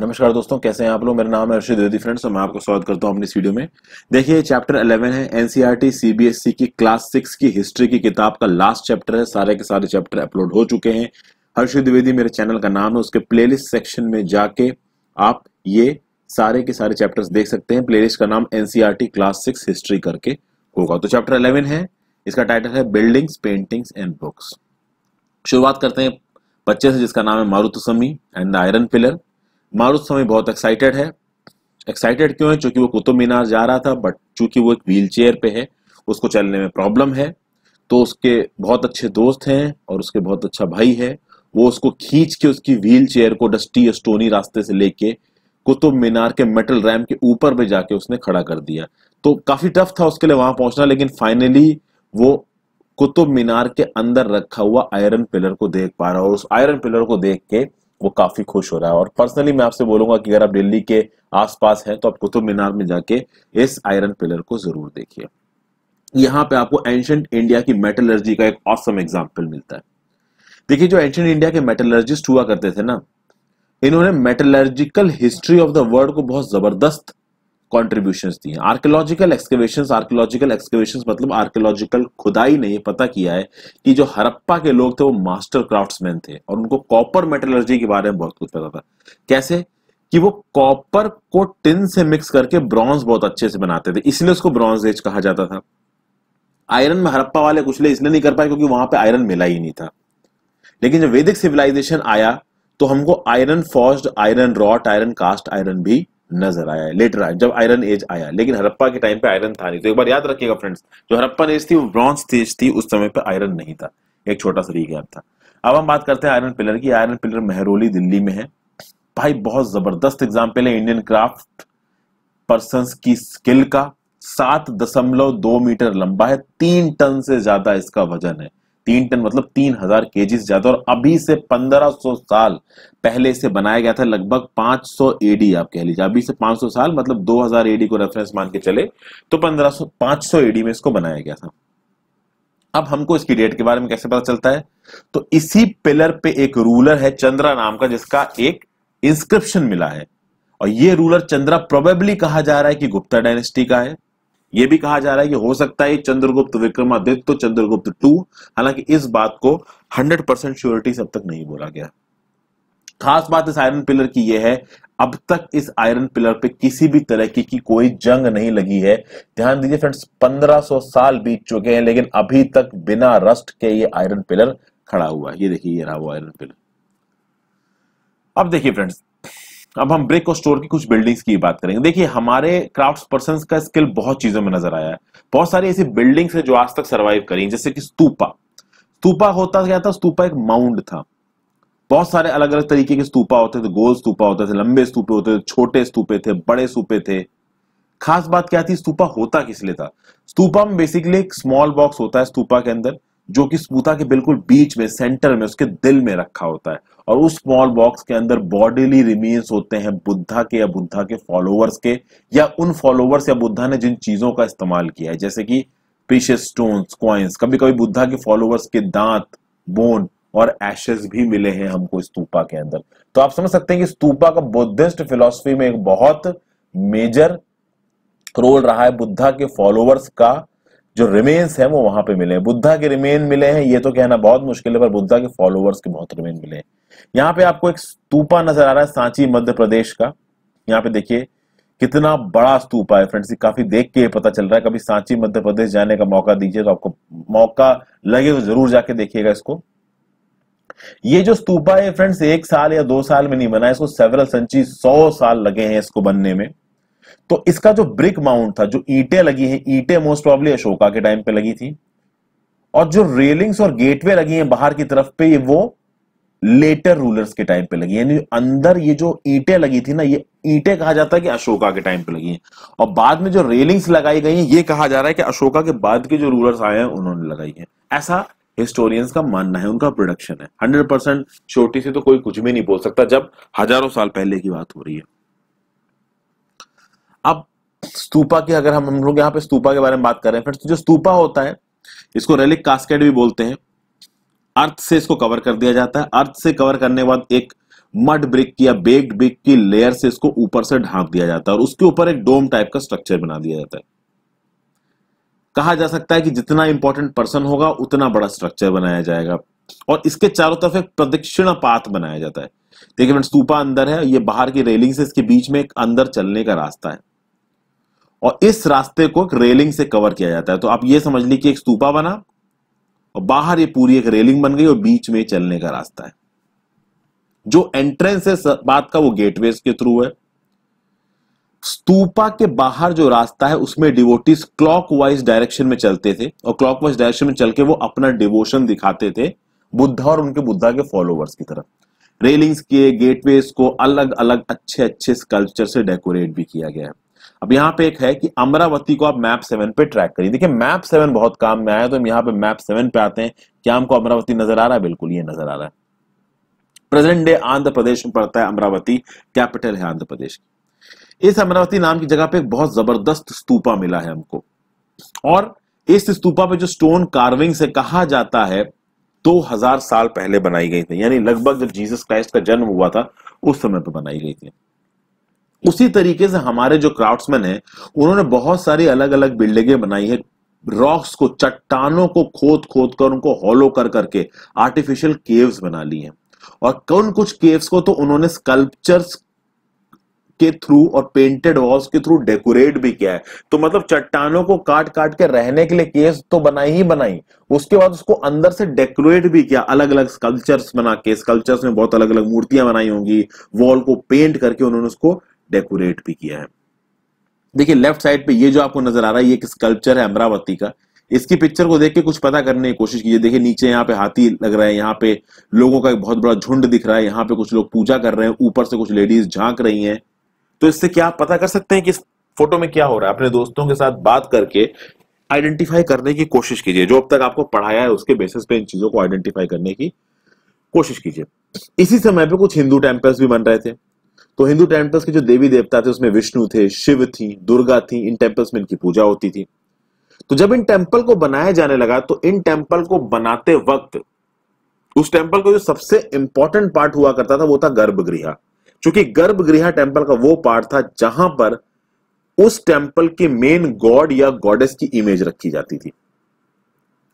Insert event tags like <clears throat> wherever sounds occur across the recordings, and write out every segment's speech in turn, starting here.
नमस्कार दोस्तों कैसे हैं आप लोग मेरा नाम है अर्षद द्विवेदी फ्रेंड्स और मैं आपको स्वागत करता हूं अपनी वीडियो में देखिए चैप्टर 11 है एनसीईआरटी सीबीएसई e e की क्लास सिक्स की हिस्ट्री की किताब का लास्ट चैप्टर है सारे के सारे चैप्टर अपलोड हो चुके हैं हर्षद द्विवेदी मेरे चैनल का नाम है उसके प्ले सेक्शन में जाके आप ये सारे के सारे चैप्टर देख सकते हैं प्ले का नाम एनसीआरटी क्लास सिक्स हिस्ट्री करके होगा तो चैप्टर अलेवन है इसका टाइटल है बिल्डिंग्स पेंटिंग्स एंड बुक्स शुरुआत करते हैं बच्चे से जिसका नाम है मारुतुसमी एंड द आयरन पिलर मारुत समय बहुत एक्साइटेड है एक्साइटेड क्यों है चूंकि वो कुतुब मीनार जा रहा था बट चूंकि वो एक व्हील चेयर पे है उसको चलने में प्रॉब्लम है तो उसके बहुत अच्छे दोस्त हैं और उसके बहुत अच्छा भाई है वो उसको खींच के उसकी व्हील चेयर को डस्टी या स्टोनी रास्ते से लेके कुतुब मीनार के मेटल रैम के ऊपर पे जाके उसने खड़ा कर दिया तो काफी टफ था उसके लिए वहां पहुंचना लेकिन फाइनली वो कुतुब मीनार के अंदर रखा हुआ आयरन पिलर को देख पा रहा और उस आयरन पिलर को देख के वो काफ़ी खुश हो रहा है और पर्सनली मैं आपसे बोलूंगा कि अगर आप दिल्ली के आसपास हैं तो आप कुतुब मीनार में जाके इस आयरन पिलर को ज़रूर देखिए यहाँ पे आपको एंशंट इंडिया की मेटलर्जी का एक ऑसम एग्जाम्पल मिलता है देखिए जो एंशंट इंडिया के मेटलर्जिस्ट हुआ करते थे ना इन्होंने metallurgical history of the world को बहुत ज़बरदस्त कॉन्ट्रीब्यूशन दी है आर्कोलॉजिकल एक्सकेवेशन आर्कोलॉजिकल एक्सकेवेशन मतलब आर्कोलॉजिकल खुदाई ने पता किया है कि जो हरप्पा के लोग थे वो मास्टर क्राफ्ट्समैन थे और उनको कॉपर मेटलर्जी के बारे में बहुत कुछ पता था कैसे कि वो कॉपर को टिन से मिक्स करके ब्रॉन्ज बहुत अच्छे से बनाते थे इसलिए उसको ब्रॉन्ज एज कहा जाता था आयरन में हरप्पा वाले कुछ ले इसलिए नहीं कर पाए क्योंकि वहां पे आयरन मिला ही नहीं था लेकिन जब वैदिक सिविलाइजेशन आया तो हमको आयरन फॉस्ड iron wrought iron cast iron भी नजर आया लेटर आया जब आयरन एज आया लेकिन हरप्पा के टाइम पे आयरन था नहीं तो एक बार याद रखिएगा फ्रेंड्स जो हड़प्पन एज थी वो ब्रॉन्स एज थी उस समय पे आयरन नहीं था एक छोटा सा गैप था अब हम बात करते हैं आयरन पिलर की आयरन पिलर मेहरोली दिल्ली में है भाई बहुत जबरदस्त एग्जाम्पल है इंडियन क्राफ्ट पर्सन की स्किल का सात दशमलव दो मीटर लंबा है तीन टन से ज्यादा इसका वजन है तीन टन मतलब तीन हजार केजी ज्यादा और अभी से सौ साल पहले इसे बनाया गया था लगभग सौ एडी आप कह लीजिए अभी से सौ साल मतलब दो हजार एडी को रेफरेंस मान के चले तो पांच सौ एडी में इसको बनाया गया था अब हमको इसकी डेट के बारे में कैसे पता चलता है तो इसी पिलर पे एक रूलर है चंद्रा नाम का जिसका एक इंस्क्रिप्शन मिला है और ये रूलर चंद्रा प्रोबेबली कहा जा रहा है कि गुप्ता डायनेस्टी का है ये भी कहा जा रहा है कि हो सकता है चंद्रगुप्त विक्रमादित्य चंद्रगुप्त टू हालांकि इस बात को 100 परसेंट श्योरिटी अब तक नहीं बोला गया खास बात इस आयरन पिलर की यह है अब तक इस आयरन पिलर पे किसी भी तरह की, की कोई जंग नहीं लगी है ध्यान दीजिए फ्रेंड्स 1500 साल बीत चुके हैं लेकिन अभी तक बिना रस्ट के ये आयरन पिलर खड़ा हुआ है ये देखिए ये रहा वो आयरन पिलर अब देखिए फ्रेंड्स अब हम ब्रेक और स्टोर की कुछ बिल्डिंग्स की बात करेंगे देखिए हमारे क्राफ्ट पर्सन का स्किल बहुत चीजों में नजर आया है बहुत सारी ऐसी बिल्डिंग्स है जो आज तक सर्वाइव करी जैसे कि स्तूपा स्तूपा होता क्या था स्तूपा एक माउंड था बहुत सारे अलग अलग तरीके के स्तूपा होते थे गोल स्तूपा होते थे लंबे स्तूपे होते थे छोटे स्तूपे थे बड़े स्तूपे थे खास बात क्या थी स्तूपा होता किस लिए था स्तूपा में बेसिकली एक स्मॉल बॉक्स होता है स्तूपा के अंदर जो कि स्पूता के बिल्कुल बीच में सेंटर में उसके दिल में रखा होता है और उस स्मॉल बॉक्स के अंदर बॉडीली रिमेन्स होते हैं बुद्धा के या बुद्धा के फॉलोवर्स के या उन फॉलोवर्स या बुद्धा ने जिन चीजों का इस्तेमाल किया है जैसे कि प्रीशियस स्टोन्स क्वाइंस कभी कभी बुद्धा के फॉलोवर्स के दांत बोन और एशेस भी मिले हैं हमको स्तूपा के अंदर तो आप समझ सकते हैं कि स्तूपा का बुद्धिस्ट फिलोसफी में एक बहुत मेजर रोल रहा है बुद्धा के फॉलोअर्स का जो रिमेन्स हैं वो वहां पे मिले हैं बुद्धा के रिमेन मिले हैं ये तो कहना बहुत मुश्किल है पर बुद्धा के फॉलोअर्स के बहुत रिमेन मिले हैं यहाँ पे आपको एक स्तूपा नजर आ रहा है सांची मध्य प्रदेश का यहाँ पे देखिए कितना बड़ा स्तूपा है फ्रेंड्स काफी देख के पता चल रहा है कभी सांची मध्य प्रदेश जाने का मौका दीजिए तो आपको मौका लगे तो जरूर जाके देखिएगा इसको ये जो स्तूपा है फ्रेंड्स एक साल या दो साल में नहीं बना है इसको सेवरल सेंचुरी सौ साल लगे हैं इसको बनने में तो इसका जो ब्रिक माउंट था जो ईटे लगी हैं ईटे मोस्ट प्रॉब्ली अशोका के टाइम पे लगी थी और जो रेलिंग्स और गेटवे लगी है बाहर की तरफ पे वो लेटर रूलर्स के टाइम पे लगी यानी अंदर ये जो ईटे लगी थी ना ये ईटे कहा जाता है कि अशोका के टाइम पे लगी है और बाद में जो रेलिंग्स लगाई गई है ये कहा जा रहा है कि अशोका के बाद के जो रूलर्स आए हैं उन्होंने लगाई है ऐसा हिस्टोरियंस का मानना है उनका प्रोडक्शन है हंड्रेड परसेंट छोटी से तो कोई कुछ भी नहीं बोल सकता जब हजारों साल पहले की बात हो रही है अब स्तूपा की अगर हम हम लोग यहाँ पे स्तूपा के बारे में बात कर रहे हैं फ्रेंड्स तो जो स्तूपा होता है इसको रेलिक कास्केट भी बोलते हैं अर्थ से इसको कवर कर दिया जाता है अर्थ से कवर करने के बाद एक मड ब्रिक की या बेग्ड ब्रिक की लेयर से इसको ऊपर से ढांप दिया जाता है और उसके ऊपर एक डोम टाइप का स्ट्रक्चर बना दिया जाता है कहा जा सकता है कि जितना इंपॉर्टेंट पर्सन होगा उतना बड़ा स्ट्रक्चर बनाया जाएगा और इसके चारों तरफ एक प्रदक्षिण पाथ बनाया जाता है देखिए फ्रेंड्स स्तूपा अंदर है ये बाहर की रेलिंग से इसके बीच में एक अंदर चलने का रास्ता है और इस रास्ते को एक रेलिंग से कवर किया जाता है तो आप ये समझ लीजिए कि एक स्तूपा बना और बाहर ये पूरी एक रेलिंग बन गई और बीच में चलने का रास्ता है जो एंट्रेंस है बात का वो गेटवे के थ्रू है स्तूपा के बाहर जो रास्ता है उसमें डिवोटिस क्लॉकवाइज डायरेक्शन में चलते थे और क्लॉकवाइज डायरेक्शन में चल के वो अपना डिवोशन दिखाते थे बुद्धा और उनके बुद्धा के फॉलोअर्स की तरफ रेलिंग्स के गेटवेज को अलग अलग अच्छे अच्छे स्कल्पचर से डेकोरेट भी किया गया है अब यहाँ पे एक है कि अमरावती को आप मैप सेवन पे ट्रैक करिए देखिए मैप सेवन बहुत काम में आया तो हम यहाँ पे मैप सेवन पे आते हैं क्या हमको अमरावती नजर आ रहा है बिल्कुल ये नजर आ रहा है प्रेजेंट डे आंध्र प्रदेश में पड़ता है अमरावती कैपिटल है आंध्र प्रदेश इस अमरावती नाम की जगह पे एक बहुत जबरदस्त स्तूपा मिला है हमको और इस स्तूपा पे जो स्टोन कार्विंग से कहा जाता है 2000 साल पहले बनाई गई थी यानी लगभग जब जीसस क्राइस्ट का जन्म हुआ था उस समय पर बनाई गई थी उसी तरीके से हमारे जो क्राफ्ट्समैन हैं उन्होंने बहुत सारी अलग अलग बिल्डिंगें बनाई है रॉक्स को चट्टानों को खोद खोद कर उनको हॉलो कर करके आर्टिफिशियल केव्स बना ली हैं और कौन कुछ केव्स को तो उन्होंने स्कल्पचर्स के थ्रू और पेंटेड वॉल्स के थ्रू डेकोरेट भी किया है तो मतलब चट्टानों को काट काट के रहने के लिए केस तो बनाई ही बनाई उसके बाद उसको अंदर से डेकोरेट भी किया अलग अलग स्कल्पचर्स बना के स्कल्पचर्स में बहुत अलग अलग मूर्तियां बनाई होंगी वॉल को पेंट करके उन्होंने उसको डेकोरेट भी किया है देखिए लेफ्ट साइड पे ये जो आपको नजर आ रहा है ये स्कल्पचर है अमरावती का इसकी पिक्चर को देख के कुछ पता करने की कोशिश कीजिए देखिए नीचे यहाँ पे हाथी लग रहा है यहाँ पे लोगों का एक बहुत बड़ा झुंड दिख रहा है यहाँ पे कुछ लोग पूजा कर रहे हैं ऊपर से कुछ लेडीज झांक रही हैं तो इससे क्या आप पता कर सकते हैं कि इस फोटो में क्या हो रहा है अपने दोस्तों के साथ बात करके आइडेंटिफाई करने की कोशिश कीजिए जो अब तक आपको पढ़ाया है उसके बेसिस पे इन चीजों को आइडेंटिफाई करने की कोशिश कीजिए इसी समय पे कुछ हिंदू टेम्पल्स भी बन रहे थे तो हिंदू टेम्पल्स के जो देवी देवता थे उसमें विष्णु थे शिव थी दुर्गा थी इन टेम्पल्स में इनकी पूजा होती थी तो जब इन टेम्पल को बनाया जाने लगा तो इन टेम्पल को बनाते वक्त उस टेम्पल को जो सबसे इंपॉर्टेंट पार्ट हुआ करता था वो था गर्भगृह क्योंकि गर्भगृह टेम्पल का वो पार्ट था जहां पर उस टेम्पल के मेन गॉड या गॉडेस की इमेज रखी जाती थी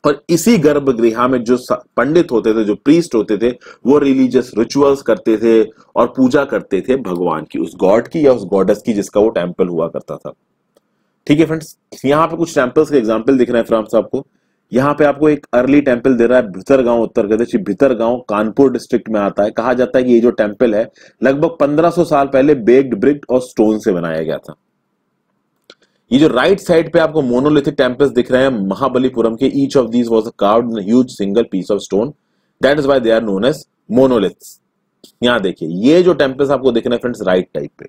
और इसी गर्भगृह में जो पंडित होते थे जो प्रीस्ट होते थे वो रिलीजियस रिचुअल्स करते थे और पूजा करते थे भगवान की उस गॉड की या उस गॉडस की जिसका वो टेम्पल हुआ करता था ठीक है फ्रेंड्स यहाँ पे कुछ टेम्पल्स के एग्जाम्पल दिख रहे हैं फ्रांस आपको यहाँ पे आपको एक अर्ली टेम्पल दे रहा है भितर गांव उत्तर प्रदेश भितर गांव कानपुर डिस्ट्रिक्ट में आता है कहा जाता है कि ये जो टेम्पल है लगभग 1500 साल पहले बेग्ड ब्रिक और स्टोन से बनाया गया था ये जो राइट साइड पे आपको मोनोलिथिक टेम्पल्स दिख रहे हैं महाबलीपुरम के each of these was carved huge single piece of stone that is why they are known as monoliths यहां देखिए ये जो टेम्पल्स आपको दिख रहे हैं फ्रेंड्स राइट टाइप पे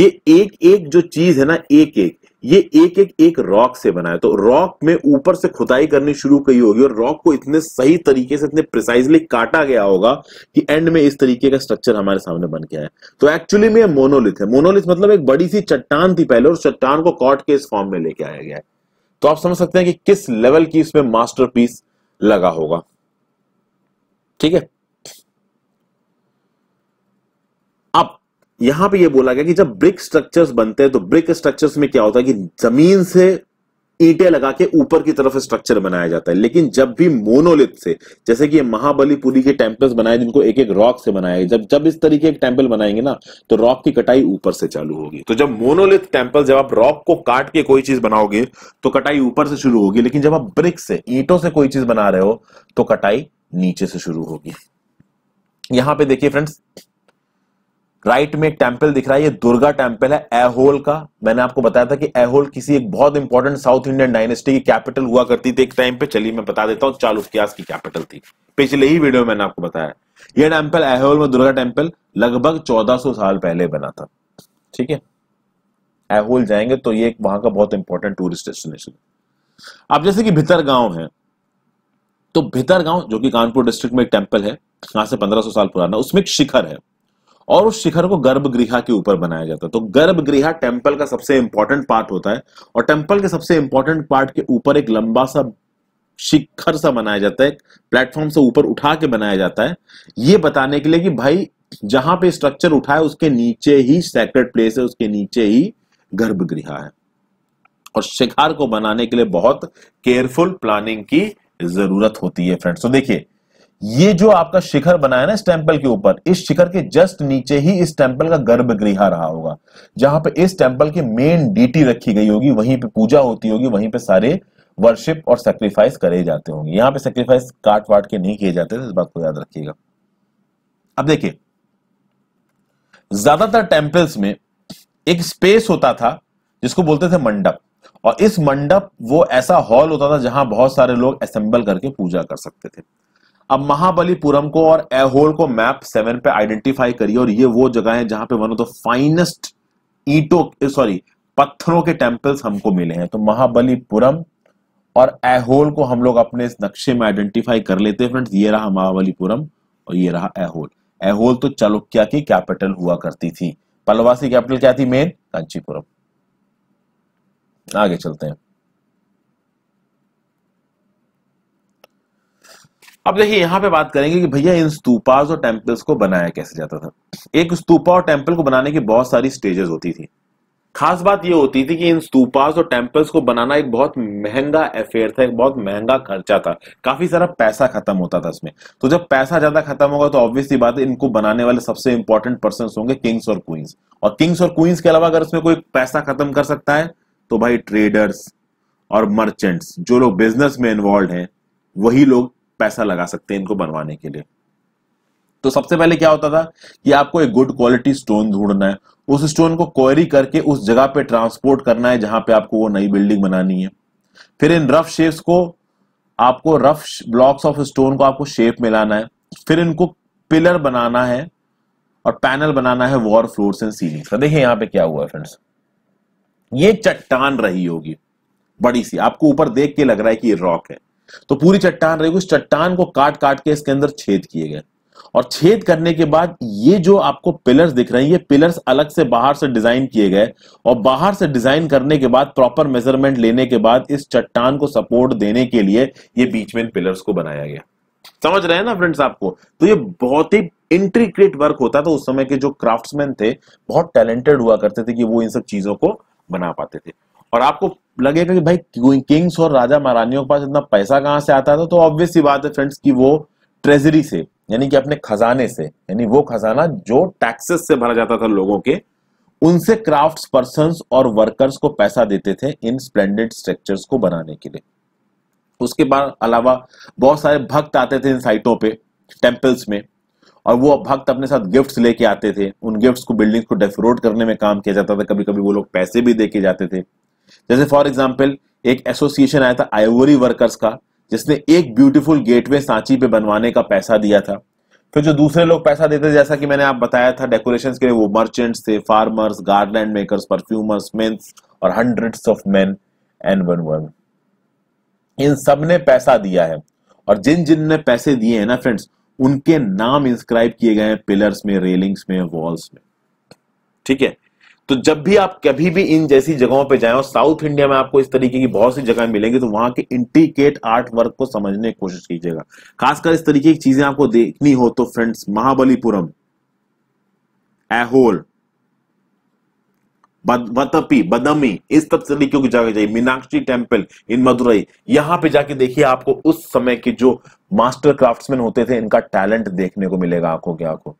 ये एक एक जो चीज है ना एक एक ये एक एक एक रॉक से बना है तो रॉक में ऊपर से खुदाई करनी शुरू की होगी और रॉक को इतने सही तरीके से इतने प्रिसाइजली काटा गया होगा कि एंड में इस तरीके का स्ट्रक्चर हमारे सामने बन गया है तो एक्चुअली में मोनोलिथ है मोनोलिथ मतलब एक बड़ी सी चट्टान थी पहले और चट्टान को कॉट के इस फॉर्म में लेके आया गया है तो आप समझ सकते हैं कि किस लेवल की इसमें मास्टर लगा होगा ठीक है यहां पे ये बोला गया कि जब ब्रिक स्ट्रक्चर्स बनते हैं तो ब्रिक स्ट्रक्चर्स में क्या होता है कि जमीन से ईटे लगा के ऊपर की तरफ स्ट्रक्चर बनाया जाता है लेकिन जब भी मोनोलिथ से जैसे कि महाबलीपुरी के टेम्पल्स बनाए जिनको एक एक रॉक से बनाया जब जब इस तरीके के टेम्पल बनाएंगे ना तो रॉक की कटाई ऊपर से चालू होगी तो जब मोनोलिथ टेम्पल जब आप रॉक को काट के कोई चीज बनाओगे तो कटाई ऊपर से शुरू होगी लेकिन जब आप ब्रिक से ईंटों से कोई चीज बना रहे हो तो कटाई नीचे से शुरू होगी यहां पे देखिए फ्रेंड्स राइट में एक टेम्पल दिख रहा है ये दुर्गा टेम्पल है एहोल का मैंने आपको बताया था कि एहोल किसी एक बहुत इंपॉर्टेंट साउथ इंडियन डायनेस्टी की कैपिटल हुआ करती थी एक टाइम पे चलिए मैं बता देता हूँ चालुक्यास की कैपिटल थी पिछले ही वीडियो में मैंने आपको बताया ये टेम्पल एहोल में दुर्गा टेम्पल लगभग चौदह साल पहले बना था ठीक है एहोल जाएंगे तो ये वहां का बहुत इंपॉर्टेंट टूरिस्ट डेस्टिनेशन है अब जैसे कि भितर गांव है तो भितर गांव जो कि कानपुर डिस्ट्रिक्ट में एक टेम्पल है यहां से पंद्रह साल पुराना उसमें एक शिखर है और उस शिखर को गर्भगृह के ऊपर बनाया जाता है तो गर्भगृह टेम्पल का सबसे इंपॉर्टेंट पार्ट होता है और टेम्पल के सबसे इंपॉर्टेंट पार्ट के ऊपर एक लंबा सा शिखर सा बनाया जाता है प्लेटफॉर्म से ऊपर उठा के बनाया जाता है ये बताने के लिए कि भाई जहां पे स्ट्रक्चर उठा है उसके नीचे ही सेक्रेट प्लेस है उसके नीचे ही गर्भगृह है और शिखर को बनाने के लिए बहुत केयरफुल प्लानिंग की जरूरत होती है फ्रेंड्स तो देखिए ये जो आपका शिखर बनाया ना इस टेम्पल के ऊपर इस शिखर के जस्ट नीचे ही इस टेम्पल का गर्भगृह रहा होगा जहां पे इस टेम्पल की मेन डीटी रखी गई होगी वहीं पे पूजा होती होगी वहीं पे सारे वर्शिप और सेक्रीफाइस करे जाते होंगे यहां पे सेक्रीफाइस काट वाट के नहीं किए जाते इस बात को याद रखिएगा अब देखिए ज्यादातर टेम्पल्स में एक स्पेस होता था जिसको बोलते थे मंडप और इस मंडप वो ऐसा हॉल होता था जहां बहुत सारे लोग असेंबल करके पूजा कर सकते थे अब महाबलीपुरम को और एहोल को मैप सेवन पे आइडेंटिफाई करिए और ये वो जगह है जहां पे वन ऑफ द फाइनेस्ट ईटो सॉरी पत्थरों के टेम्पल्स हमको मिले हैं तो महाबलीपुरम और एहोल को हम लोग अपने इस नक्शे में आइडेंटिफाई कर लेते हैं फ्रेंड्स ये रहा महाबलीपुरम और ये रहा एहोल एहोल तो चालुक्या की कैपिटल हुआ करती थी पलवासी कैपिटल क्या थी मेन कांचीपुरम आगे चलते हैं अब देखिए यहां पे बात करेंगे कि भैया इन स्तूपाज और टेम्पल्स को बनाया कैसे जाता था एक स्तूपा और टेम्पल को बनाने की बहुत सारी स्टेजेस होती थी खास बात यह होती थी कि इन स्तूपाज और टेम्पल्स को बनाना एक बहुत महंगा अफेयर था एक बहुत महंगा खर्चा था काफी सारा पैसा खत्म होता था इसमें तो जब पैसा ज्यादा खत्म होगा तो ऑब्वियसली बात है इनको बनाने वाले सबसे इंपॉर्टेंट पर्सन होंगे किंग्स और क्वींस और किंग्स और क्वींस के अलावा अगर इसमें कोई पैसा खत्म कर सकता है तो भाई ट्रेडर्स और मर्चेंट्स जो लोग बिजनेस में इन्वॉल्व हैं वही लोग पैसा लगा सकते हैं इनको बनवाने के लिए तो सबसे पहले क्या होता था कि आपको एक गुड क्वालिटी स्टोन ढूंढना है उस स्टोन को क्वेरी करके उस जगह पे ट्रांसपोर्ट करना है जहां पे आपको वो नई बिल्डिंग बनानी है फिर इन रफ शेप्स को आपको रफ ब्लॉक्स ऑफ स्टोन को आपको शेप में लाना है फिर इनको पिलर बनाना है और पैनल बनाना है वॉर फ्लोर एंड सीलिंग का देखिए यहाँ पे क्या हुआ फ्रेंड्स ये चट्टान रही होगी बड़ी सी आपको ऊपर देख के लग रहा है कि ये रॉक है तो पूरी चट्टान रहेगी उस चट्टान को काट काट के इसके अंदर छेद किए गए और छेद करने के बाद ये जो आपको पिलर्स दिख रहे हैं ये पिलर्स अलग से बाहर से डिजाइन किए गए और बाहर से डिजाइन करने के बाद प्रॉपर मेजरमेंट लेने के बाद इस चट्टान को सपोर्ट देने के लिए ये बीच में पिलर्स को बनाया गया समझ रहे हैं ना फ्रेंड्स आपको तो ये बहुत ही इंट्रीक्रेट वर्क होता था उस समय के जो क्राफ्ट्समैन थे बहुत टैलेंटेड हुआ करते थे कि वो इन सब चीजों को बना पाते थे और आपको लगेगा कि भाई किंग्स और राजा महारानियों के पास इतना पैसा कहाँ से आता था तो ऑब्वियस ही बात है फ्रेंड्स कि वो ट्रेजरी से यानी कि अपने खजाने से यानी वो खजाना जो टैक्सेस से भरा जाता था लोगों के उनसे क्राफ्ट पर्सन और वर्कर्स को पैसा देते थे इन स्प्लेंडेड स्ट्रक्चर्स को बनाने के लिए उसके बाद अलावा बहुत सारे भक्त आते थे इन साइटों पे टेम्पल्स में और वो भक्त अपने साथ गिफ्ट्स लेके आते थे उन गिफ्ट्स को बिल्डिंग्स को डेकोरेट करने में काम किया जाता था कभी कभी वो लोग पैसे भी देके जाते थे जैसे फॉर एग्जाम्पल एक एसोसिएशन आया था आइवरी वर्कर्स का जिसने एक ब्यूटीफुल गेटवे सांची पे बनवाने का पैसा दिया था फिर जो दूसरे लोग पैसा देते थे जैसा कि मैंने आप बताया था डेकोरेशंस के लिए वो मर्चेंट्स थे फार्मर्स गार्डलैंड मेकर्स परफ्यूमर्स मेन्स और hundreds of men and women इन सब ने पैसा दिया है और जिन जिन ने पैसे दिए हैं ना फ्रेंड्स उनके नाम इंस्क्राइब किए गए हैं पिलर्स में रेलिंग्स में वॉल्स में ठीक है तो जब भी आप कभी भी इन जैसी जगहों पे जाएं और साउथ इंडिया में आपको इस तरीके की बहुत सी जगह मिलेंगी तो वहां के इंटीकेट आर्ट वर्क को समझने की कोशिश कीजिएगा खासकर इस तरीके की चीजें आपको देखनी हो तो फ्रेंड्स महाबलीपुरम एहोल वतपी बद, बदमी इस सब तरीके की जगह जाइए मीनाक्षी टेम्पल इन मदुरई यहां पे जाके देखिए आपको उस समय के जो मास्टर क्राफ्ट्समैन होते थे इनका टैलेंट देखने को मिलेगा आंखों के आंखों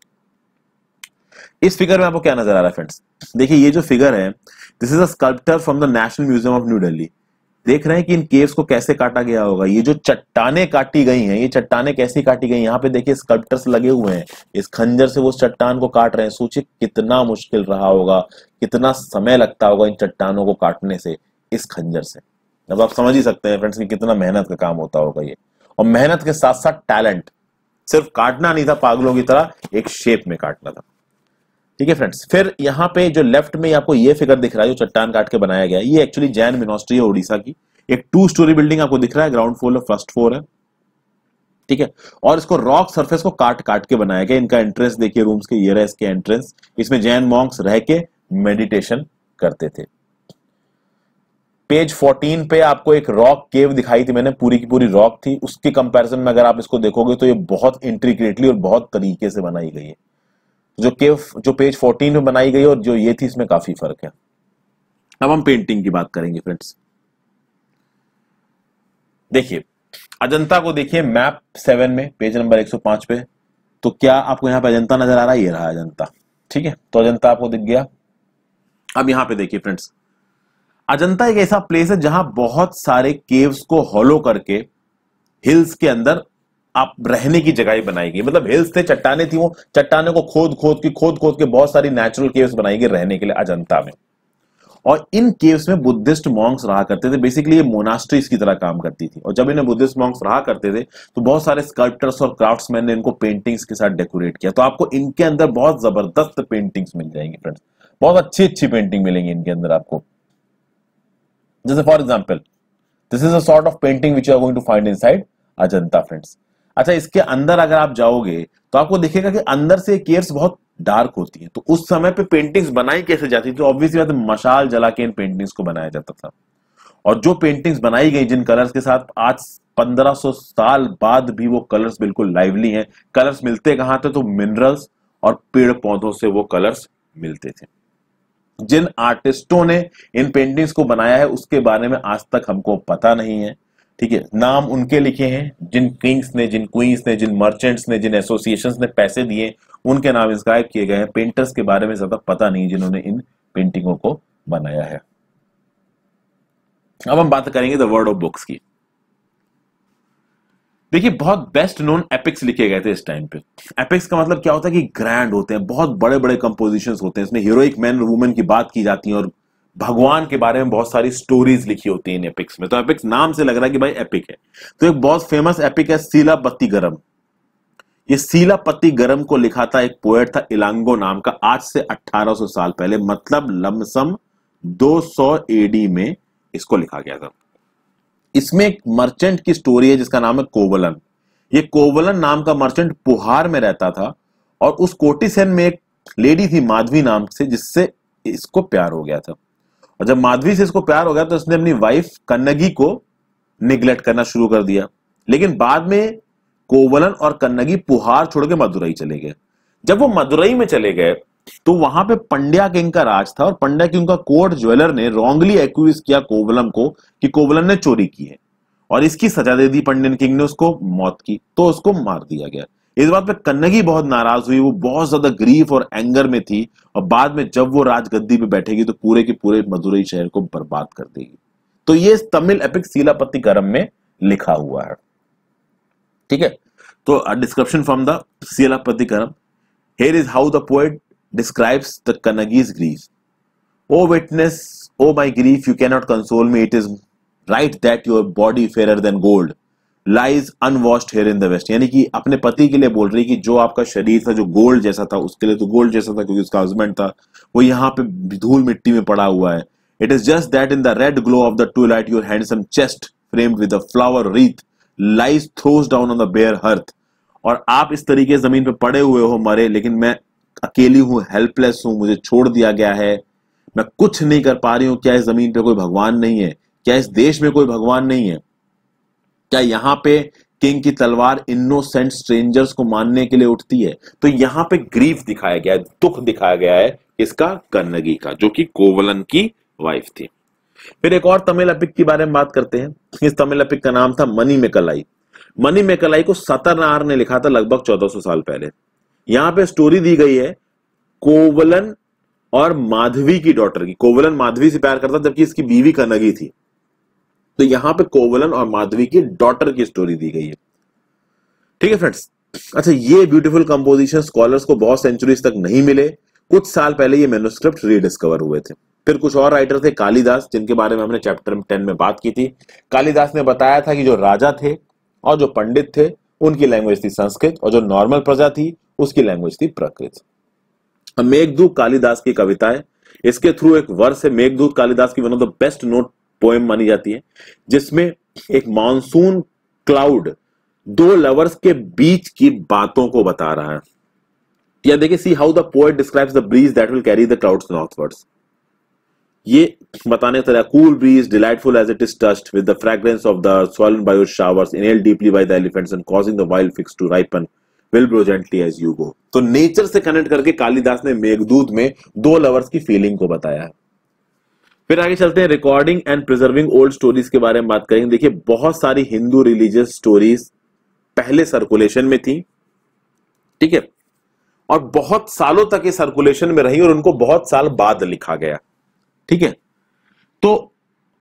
इस फिगर में आपको क्या नजर आ रहा है फ्रेंड्स देखिए ये जो फिगर है this is a sculpture from the National Museum of New Delhi देख रहे हैं कि इन केव्स को कैसे काटा गया होगा ये जो चट्टाने काटी गई हैं ये चट्टाने कैसी काटी गई यहाँ पे देखिए स्कल्प्टर्स लगे हुए हैं इस खंजर से वो चट्टान को काट रहे हैं सोचिए कितना मुश्किल रहा होगा कितना समय लगता होगा इन चट्टानों को काटने से इस खंजर से अब आप समझ ही सकते हैं फ्रेंड्स कि कितना मेहनत का काम होता होगा ये और मेहनत के साथ साथ टैलेंट सिर्फ काटना नहीं था पागलों की तरह एक शेप में काटना था ठीक है फ्रेंड्स फिर यहाँ पे जो लेफ्ट में आपको ये फिगर दिख रहा है जो चट्टान काट के बनाया गया ये एक्चुअली जैन मिनोस्ट्री है ओडिशा की एक टू स्टोरी बिल्डिंग आपको दिख रहा है ग्राउंड फ्लोर फर्स्ट फ्लोर है ठीक है और इसको रॉक सरफेस को काट काट के बनाया गया इनका एंट्रेंस देखिए रूम्स के ये रहा इसके एंट्रेंस इसमें जैन मॉन्क्स रह के मेडिटेशन करते थे पेज 14 पे आपको एक रॉक केव दिखाई थी मैंने पूरी की पूरी रॉक थी उसके कंपैरिजन में अगर आप इसको देखोगे तो ये बहुत इंट्रीग्रेटली और बहुत तरीके से बनाई गई है जो के जो पेज 14 में बनाई गई और जो ये थी इसमें काफी फर्क है अब हम पेंटिंग की बात करेंगे फ्रेंड्स देखिए अजंता को देखिए मैप सेवन में पेज नंबर 105 पे तो क्या आपको यहां पे अजंता नजर आ रहा है ये रहा अजंता ठीक है तो अजंता आपको दिख गया अब यहां पे देखिए फ्रेंड्स अजंता एक ऐसा प्लेस है जहां बहुत सारे केव्स को हॉलो करके हिल्स के अंदर आप रहने की जगह बनाई गई मतलब हिल्स थे चट्टाने थी वो चट्टानों को खोद खोद के खोद खोद के बहुत सारी नेचुरल केव्स बनाई गई रहने के लिए अजंता में और इन केव्स में बुद्धिस्ट मॉन्क्स रहा करते थे बेसिकली ये मोनास्ट्रीज की तरह काम करती थी और जब इन्हें बुद्धिस्ट मॉन्क्स रहा करते थे तो बहुत सारे स्कल्प्टर्स और क्राफ्ट्समैन ने इनको पेंटिंग्स के साथ डेकोरेट किया तो आपको इनके अंदर बहुत जबरदस्त पेंटिंग्स मिल जाएंगी फ्रेंड्स बहुत अच्छी अच्छी पेंटिंग मिलेंगी इनके अंदर आपको जैसे for example this is a sort of painting which you are going to find inside Ajanta friends अच्छा इसके अंदर अगर आप जाओगे तो आपको दिखेगा कि अंदर से केयर्स बहुत डार्क होती है तो उस समय पे पेंटिंग्स बनाई कैसे जाती तो ऑब्वियसली बात मशाल जला के इन पेंटिंग्स को बनाया जाता था और जो पेंटिंग्स बनाई गई जिन कलर्स के साथ आज 1500 साल बाद भी वो कलर्स बिल्कुल लाइवली हैं कलर्स मिलते कहां थे तो मिनरल्स और पेड़ पौधों से वो कलर्स मिलते थे जिन आर्टिस्टों ने इन पेंटिंग्स को बनाया है उसके बारे में आज तक हमको पता नहीं है ठीक है नाम उनके लिखे हैं जिन किंग्स ने जिन क्वींस ने जिन मर्चेंट्स ने जिन एसोसिएशंस ने पैसे दिए उनके नाम इंस्क्राइब किए गए हैं पेंटर्स के बारे में ज्यादा पता नहीं जिन्होंने इन पेंटिंगों को बनाया है अब हम बात करेंगे द वर्ड ऑफ बुक्स की देखिए बहुत बेस्ट नोन एपिक्स लिखे गए थे इस टाइम पे एपिक्स का मतलब क्या होता है कि ग्रैंड होते हैं बहुत बड़े बड़े कंपोजिशन होते हैं इसमें हीरोइक मैन और वुमेन की बात की जाती है और भगवान के बारे में बहुत सारी स्टोरीज लिखी होती है इन एपिक्स में तो एपिक्स नाम से लग रहा है कि भाई एपिक है तो एक बहुत फेमस एपिक है सीला बत्ती गरम ये सीला पत्ती गरम को लिखा था एक पोएट था इलांगो नाम का आज से 1800 साल पहले मतलब लमसम 200 एडी में इसको लिखा गया था इसमें एक मर्चेंट की स्टोरी है जिसका नाम है कोवलन ये कोवलन नाम का मर्चेंट पुहार में रहता था और उस कोटिसन में एक लेडी थी माधवी नाम से जिससे इसको प्यार हो गया था और जब माधवी से इसको प्यार हो गया तो इसने अपनी वाइफ कन्नगी को निग्लेक्ट करना शुरू कर दिया लेकिन बाद में कोवलन और कन्नगी पुहार छोड़ के मदुरई चले गए जब वो मदुरई में चले गए तो वहां पे पंड्या किंग का राज था और पंड्या किंग का कोर्ट ज्वेलर ने रॉन्गली एक्यूज किया कोवलम को कि कोवलम ने चोरी की है और इसकी सजा दे दी पंडियन किंग ने उसको मौत की तो उसको मार दिया गया इस बात पे कन्नगी बहुत नाराज हुई वो बहुत ज्यादा ग्रीफ और एंगर में थी और बाद में जब वो राजगद्दी पे बैठेगी तो पूरे के पूरे मदुरई शहर को बर्बाद कर देगी तो ये तमिल एपिक सीलापति गरम में लिखा हुआ है ठीक है तो description from the Silappadikaram here is how the poet describes the Kannagi's grief O witness O my grief you cannot console me it is right that your body fair than gold lies unwashed here in the west यानी कि अपने पति के लिए बोल रही कि जो आपका शरीर था जो गोल्ड जैसा था उसके लिए तो गोल्ड जैसा था क्योंकि उसका हस्बैंड था वो यहाँ पे धूल मिट्टी में पड़ा हुआ है it is just that in the red glow of the twilight your handsome chest frame with flower wreath lies throws down on the bare earth और आप इस तरीके जमीन पे पड़े हुए हो मरे लेकिन मैं अकेली हूं हेल्पलेस हूं मुझे छोड़ दिया गया है मैं कुछ नहीं कर पा रही हूं क्या इस जमीन पे कोई भगवान नहीं है क्या इस देश में कोई भगवान नहीं है क्या यहां पे किंग की तलवार इनोसेंट स्ट्रेंजर्स को मारने के लिए उठती है तो यहां पे ग्रीफ दिखाया गया है दुख दिखाया गया है इसका कन्नगी का जो कि कोवलन की वाइफ थी फिर एक और तमिल अपिक के बारे में बात करते हैं इस तमिल अपिक का नाम था मनी मेकलाई मनी मेकलाई को सतरनार ने लिखा था लगभग 1400 साल पहले यहां पे स्टोरी दी गई है कोवलन और माधवी की डॉटर की कोवलन माधवी से प्यार करता जबकि इसकी बीवी कनगी थी तो यहां पे कोवलन और माधवी की डॉटर की स्टोरी दी गई है ठीक है फ्रेंड्स अच्छा ये ब्यूटीफुल कंपोजिशन स्कॉलर्स को बहुत सेंचुरीज तक नहीं मिले कुछ साल पहले ये मेनोस्क्रिप्ट रीडिस्कवर हुए थे फिर कुछ और राइटर थे कालिदास जिनके बारे में हमने चैप्टर टेन में बात की थी कालिदास ने बताया था कि जो राजा थे और जो पंडित थे उनकी लैंग्वेज थी संस्कृत और जो नॉर्मल प्रजा थी उसकी लैंग्वेज थी प्रकृत मेघदूत कालिदास की कविताएं इसके थ्रू एक वर्ष है मेघदूत कालिदास की one of the best known poem मानी जाती है जिसमें एक मानसून क्लाउड दो लवर्स के बीच की बातों को बता रहा है या देखिए see how the poet describes the breeze that will carry the clouds northwards ये बताने का cool breeze delightful as it is touched with the fragrance of the swollen by showers inhale deeply by the elephants and causing the wild figs to ripen will grow gently as you go तो nature से connect करके कालिदास ने मेघदूत में दो lovers की feeling को बताया है फिर आगे चलते हैं recording and preserving old stories के बारे में बात करेंगे देखिए बहुत सारी हिंदू रिलीजियस स्टोरीज पहले सर्कुलेशन में थी ठीक है और बहुत सालों तक ये सर्कुलेशन में रही और उनको बहुत साल बाद लिखा गया ठीक है तो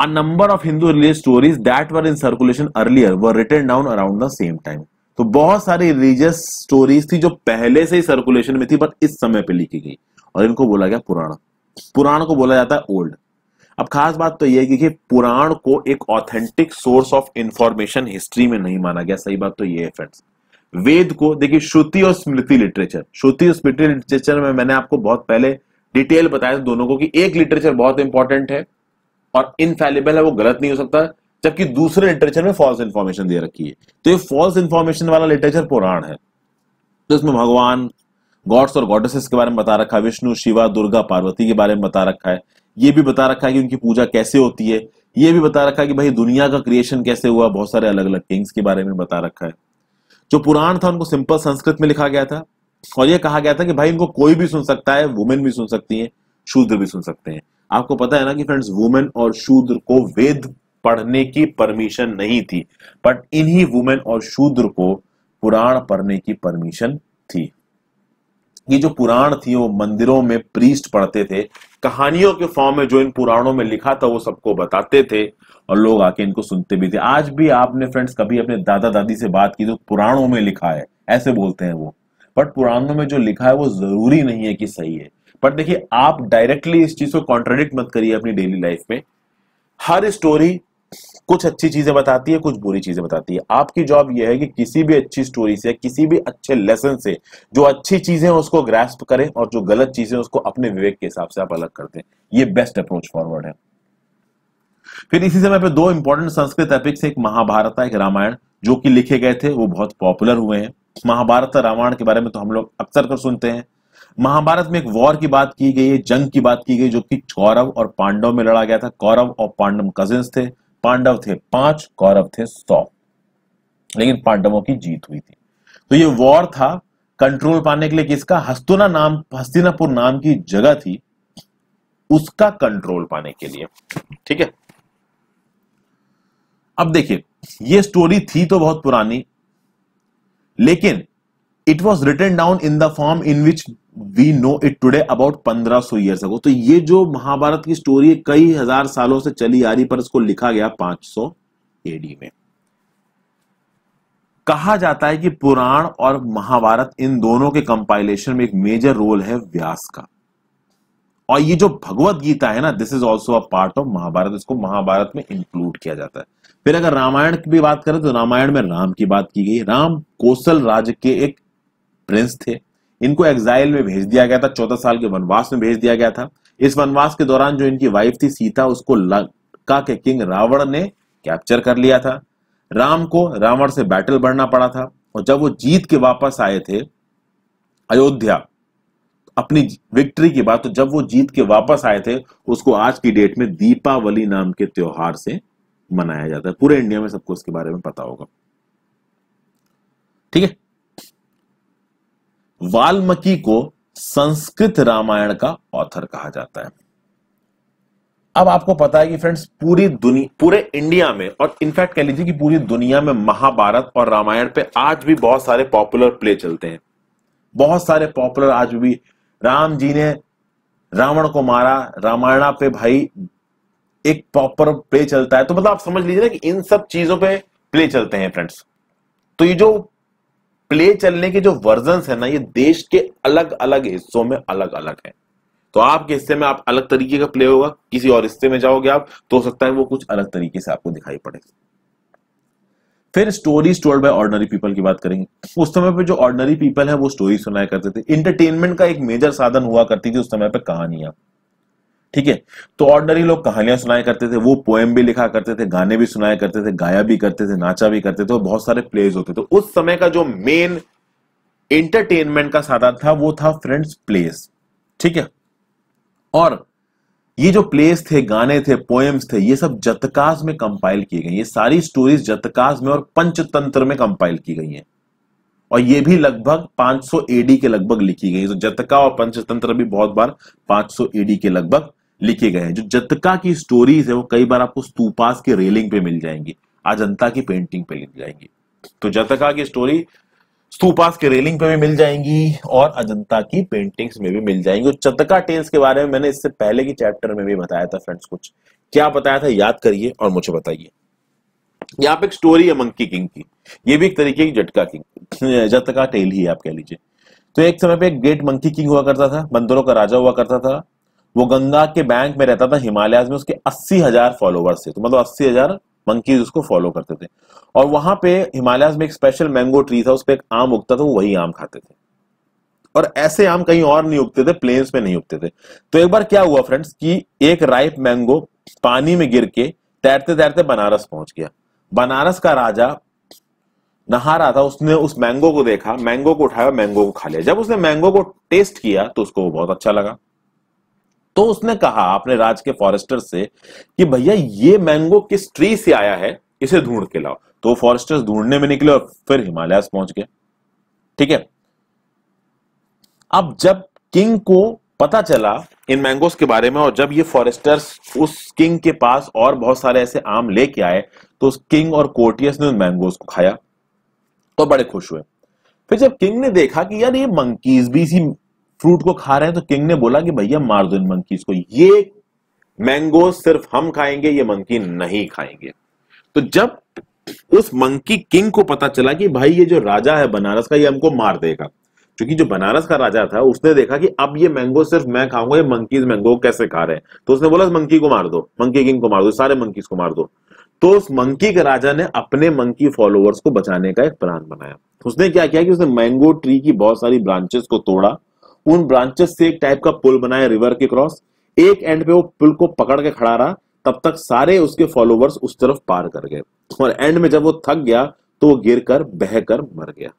a number of Hindu religious stories that were in circulation earlier were written down around the same time तो बहुत सारी रिलीजियस स्टोरीज थी जो पहले से ही सर्कुलेशन में थी बट इस समय पे लिखी गई और इनको बोला गया पुराण पुराण को बोला जाता है ओल्ड अब खास बात तो यह है कि पुराण को एक authentic source of information history में नहीं माना गया सही बात तो ये है फ्रेंड्स वेद को देखिए श्रुति और स्मृति लिटरेचर श्रुति और स्मृति लिटरेचर में मैंने आपको बहुत पहले डिटेल बताया दोनों को कि एक लिटरेचर बहुत इंपॉर्टेंट है और इनफेलेबल है वो गलत नहीं हो सकता जबकि दूसरे लिटरेचर में फॉल्स इंफॉर्मेशन दे रखी है तो ये फॉल्स इंफॉर्मेशन वाला लिटरेचर पुराण है तो इसमें भगवान गॉड्स और गॉडेसेस के बारे में बता रखा है विष्णु शिवा दुर्गा पार्वती के बारे में बता रखा है ये भी बता रखा है कि उनकी पूजा कैसे होती है ये भी बता रखा है कि भाई दुनिया का क्रिएशन कैसे हुआ बहुत सारे अलग अलग किंग्स के बारे में बता रखा है जो पुराण था उनको सिंपल संस्कृत में लिखा गया था और यह कहा गया था कि भाई इनको कोई भी सुन सकता है वुमेन भी सुन सकती है शूद्र भी सुन सकते हैं आपको पता है ना कि फ्रेंड्स वुमेन और शूद्र को वेद पढ़ने की परमिशन नहीं थी बट इन्हीं वुमेन और शूद्र को पुराण पढ़ने की परमिशन थी ये जो पुराण थी वो मंदिरों में प्रीस्ट पढ़ते थे कहानियों के फॉर्म में जो इन पुराणों में लिखा था वो सबको बताते थे और लोग आके इनको सुनते भी थे आज भी आपने फ्रेंड्स कभी अपने दादा दादी से बात की तो पुराणों में लिखा है ऐसे बोलते हैं वो बट पुराणों में जो लिखा है वो जरूरी नहीं है कि सही है बट देखिए आप डायरेक्टली इस चीज को कॉन्ट्रेडिक्ट मत करिए अपनी डेली लाइफ में हर स्टोरी कुछ अच्छी चीजें बताती है कुछ बुरी चीजें बताती है आपकी जॉब यह है कि किसी भी अच्छी स्टोरी से किसी भी अच्छे लेसन से जो अच्छी चीजें उसको ग्रेस्प करें और जो गलत चीजें उसको अपने विवेक के हिसाब से आप अलग कर दें ये बेस्ट अप्रोच फॉरवर्ड है फिर इसी समय पर दो इंपॉर्टेंट संस्कृत एपिक्स एक महाभारत एक रामायण जो कि लिखे गए थे वो बहुत पॉपुलर हुए हैं महाभारत और रामायण के बारे में तो हम लोग अक्सर कर सुनते हैं महाभारत में एक वॉर की बात की गई है जंग की बात की गई जो कि कौरव और पांडव में लड़ा गया था कौरव और पांडव कजिन्स थे पांडव थे पांच कौरव थे सौ लेकिन पांडवों की जीत हुई थी तो ये वॉर था कंट्रोल पाने के लिए किसका हस्तुना नाम हस्तिनापुर नाम की जगह थी उसका कंट्रोल पाने के लिए ठीक है अब देखिए ये स्टोरी थी तो बहुत पुरानी लेकिन it was written down in the form in which we know it today about so year ago तो ये जो महाभारत की स्टोरी है कई हजार सालों से चली आ रही पर इसको लिखा गया पांच सौ एडी में कहा जाता है कि पुराण और महाभारत इन दोनों के कंपाइलेशन में एक मेजर रोल है व्यास का और ये जो भगवत गीता है ना this is also a part of Mahabharata इसको महाभारत में इंक्लूड किया जाता है फिर अगर रामायण की भी बात करें तो रामायण में राम की बात की गई राम कोसल राज्य के एक प्रिंस थे इनको एग्जाइल में भेज दिया गया था चौदह साल के वनवास में भेज दिया गया था इस वनवास के दौरान जो इनकी वाइफ थी सीता उसको लंका के किंग रावण ने कैप्चर कर लिया था राम को रावण से बैटल बढ़ना पड़ा था और जब वो जीत के वापस आए थे अयोध्या अपनी विक्ट्री की बात तो जब वो जीत के वापस आए थे उसको आज की डेट में दीपावली नाम के त्योहार से मनाया जाता है पूरे इंडिया में सबको इसके बारे में पता होगा ठीक है वाल्मीकि को संस्कृत रामायण का ऑथर कहा जाता है अब आपको पता है कि फ्रेंड्स पूरी दुनिया पूरे इंडिया में और इनफैक्ट कह लीजिए कि पूरी दुनिया में महाभारत और रामायण पे आज भी बहुत सारे पॉपुलर प्ले चलते हैं बहुत सारे पॉपुलर आज भी राम जी ने रावण को मारा रामायणा पे भाई एक प्रॉपर प्ले चलता है तो मतलब आप समझ लीजिए ना कि इन सब चीजों पे प्ले चलते हैं फ्रेंड्स तो ये जो प्ले चलने के जो वर्जन है ना ये देश के अलग अलग हिस्सों में अलग अलग है तो आपके हिस्से में आप अलग तरीके का प्ले होगा किसी और हिस्से में जाओगे आप तो हो सकता है वो कुछ अलग तरीके से आपको दिखाई पड़े फिर story told by ordinary people की बात करेंगे उस समय पर जो ऑर्डनरी पीपल है वो स्टोरी सुनाया करते थे इंटरटेनमेंट का एक मेजर साधन हुआ करती थी उस समय पर कहानियां ठीक है तो ऑर्डनरी लोग कहानियां सुनाया करते थे वो पोएम भी लिखा करते थे गाने भी सुनाया करते थे गाया भी करते थे नाचा भी करते थे और बहुत सारे प्लेज होते थे उस समय का जो मेन एंटरटेनमेंट का साधन था वो था फ्रेंड्स प्लेस ठीक है और ये जो प्लेस थे गाने थे पोएम्स थे ये सब जतकाज में कंपाइल किए गए ये सारी स्टोरीज जतकाज में और पंचतंत्र में कंपाइल की गई हैं और ये भी लगभग 500 एडी के लगभग लिखी गई तो जतका और पंचतंत्र भी बहुत बार 500 एडी के लगभग लिखे गए हैं जो जतका की स्टोरीज है वो कई बार आपको स्तूपास की रेलिंग पे मिल जाएंगी अजंता की पेंटिंग पे मिल जाएंगी तो जतका की स्टोरी स्तूपास के रेलिंग पे भी मिल जाएंगी और अजंता की पेंटिंग्स में भी मिल जाएंगी और चतका टेल्स के बारे में मैंने इससे पहले के चैप्टर में भी बताया था फ्रेंड्स कुछ क्या बताया था याद करिए और मुझे बताइए यहाँ पे एक स्टोरी है मंकी किंग की ये भी एक तरीके की जटका किंग <clears throat> जतका टेल ही आप कह लीजिए तो एक समय पे एक ग्रेट मंकी किंग हुआ करता था बंदरों का राजा हुआ करता था वो गंगा के बैंक में रहता था हिमालयाज में उसके अस्सी हजार फॉलोवर्स थे तो मतलब अस्सी हजार मंकीज उसको फॉलो करते थे और वहां पे हिमालयाज में एक स्पेशल मैंगो ट्री था उस पर एक आम उगता था वो वही आम खाते थे और ऐसे आम कहीं और नहीं उगते थे प्लेन्स में नहीं उगते थे तो एक बार क्या हुआ फ्रेंड्स कि एक राइप मैंगो पानी में गिर के तैरते तैरते बनारस पहुंच गया बनारस का राजा नहा रहा था उसने उस मैंगो को देखा मैंगो को उठाया मैंगो को खा लिया जब उसने मैंगो को टेस्ट किया तो उसको बहुत अच्छा लगा तो उसने कहा अपने राज के फॉरेस्टर से कि भैया ये मैंगो किस ट्री से आया है इसे ढूंढ के लाओ तो फॉरेस्टर्स ढूंढने में निकले और फिर हिमालय पहुंच गए ठीक है अब जब किंग को पता चला इन मैंगोस के बारे में और जब ये फॉरेस्टर्स उस किंग के पास और बहुत सारे ऐसे आम लेके आए तो उस किंग और कोर्टियस ने उन मैंगोस को खाया तो बड़े खुश हुए फिर जब किंग ने देखा कि यार ये मंकीज भी इसी फ्रूट को खा रहे हैं तो किंग ने बोला कि भैया मार दो इन मंकीज को ये मैंगो सिर्फ हम खाएंगे ये मंकी नहीं खाएंगे तो जब उस मंकी किंग को पता चला कि भाई ये जो राजा है बनारस का ये हमको मार देगा क्योंकि जो बनारस का राजा था उसने देखा कि अब ये मैंगो सिर्फ मैं खाऊंगा ये मंकीज मैंगो कैसे खा रहे हैं तो उसने बोला मंकी को मार दो मंकी किंग को मार दो सारे मंकीज को मार दो तो उस मंकी के राजा ने अपने मंकी फॉलोअर्स को बचाने का एक प्लान बनाया उसने क्या किया कि उसने मैंगो ट्री की बहुत सारी ब्रांचेस को तोड़ा उन ब्रांचेस से एक टाइप का पुल बनाया रिवर के क्रॉस एक एंड पे वो पुल को पकड़ के खड़ा रहा तब तक सारे उसके फॉलोवर्स उस तरफ पार कर गए और एंड में जब वो थक गया तो वो गिर कर बह कर मर गया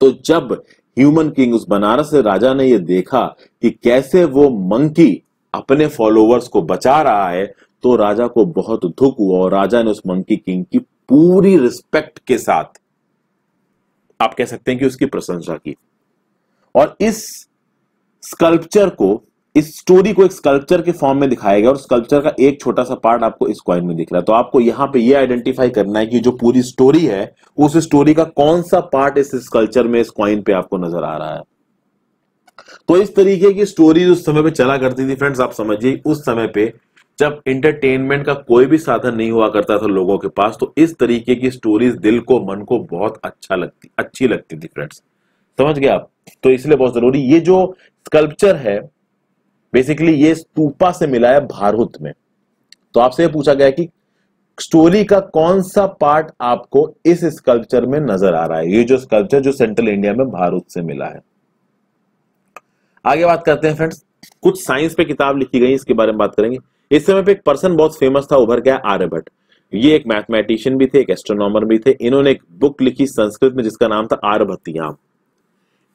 तो जब ह्यूमन किंग उस बनारस राजा ने यह देखा कि कैसे वो मंकी अपने फॉलोवर्स को बचा रहा है तो राजा को बहुत दुख हुआ और राजा ने उस मंकी किंग की पूरी रिस्पेक्ट के साथ आप कह सकते हैं कि उसकी प्रशंसा की और इस स्कल्पचर को इस स्टोरी को एक स्कल्पचर के फॉर्म में दिखाया गया और स्कल्पचर का एक छोटा सा पार्ट आपको इस कॉइन में दिख रहा है तो आपको यहाँ पे ये आइडेंटिफाई करना है कि जो पूरी स्टोरी है उस स्टोरी का कौन सा पार्ट इस स्कल्पचर में इस कॉइन पे आपको नजर आ रहा है तो इस तरीके की स्टोरी उस समय पे चला करती थी फ्रेंड्स आप समझिए उस समय पे जब इंटरटेनमेंट का कोई भी साधन नहीं हुआ करता था लोगों के पास तो इस तरीके की स्टोरीज दिल को मन को बहुत अच्छा लगती अच्छी लगती थी फ्रेंड्स समझ गया आप तो इसलिए बहुत जरूरी ये जो स्कल्पचर है बेसिकली ये स्तूपा से मिला है भारूत में तो आपसे पूछा गया कि स्टोरी का कौन सा पार्ट आपको इस स्कल्पचर में नजर आ रहा है ये जो स्कल्पचर जो सेंट्रल इंडिया में भारूत से मिला है आगे बात करते हैं फ्रेंड्स कुछ साइंस पे किताब लिखी गई इसके बारे में बात करेंगे इस समय पे एक पर्सन बहुत फेमस था उभर गया आर्यभट्ट ये एक मैथमेटिशियन भी थे एक एस्ट्रोनॉमर भी थे इन्होंने एक बुक लिखी संस्कृत में जिसका नाम था आर्यभत्तियाम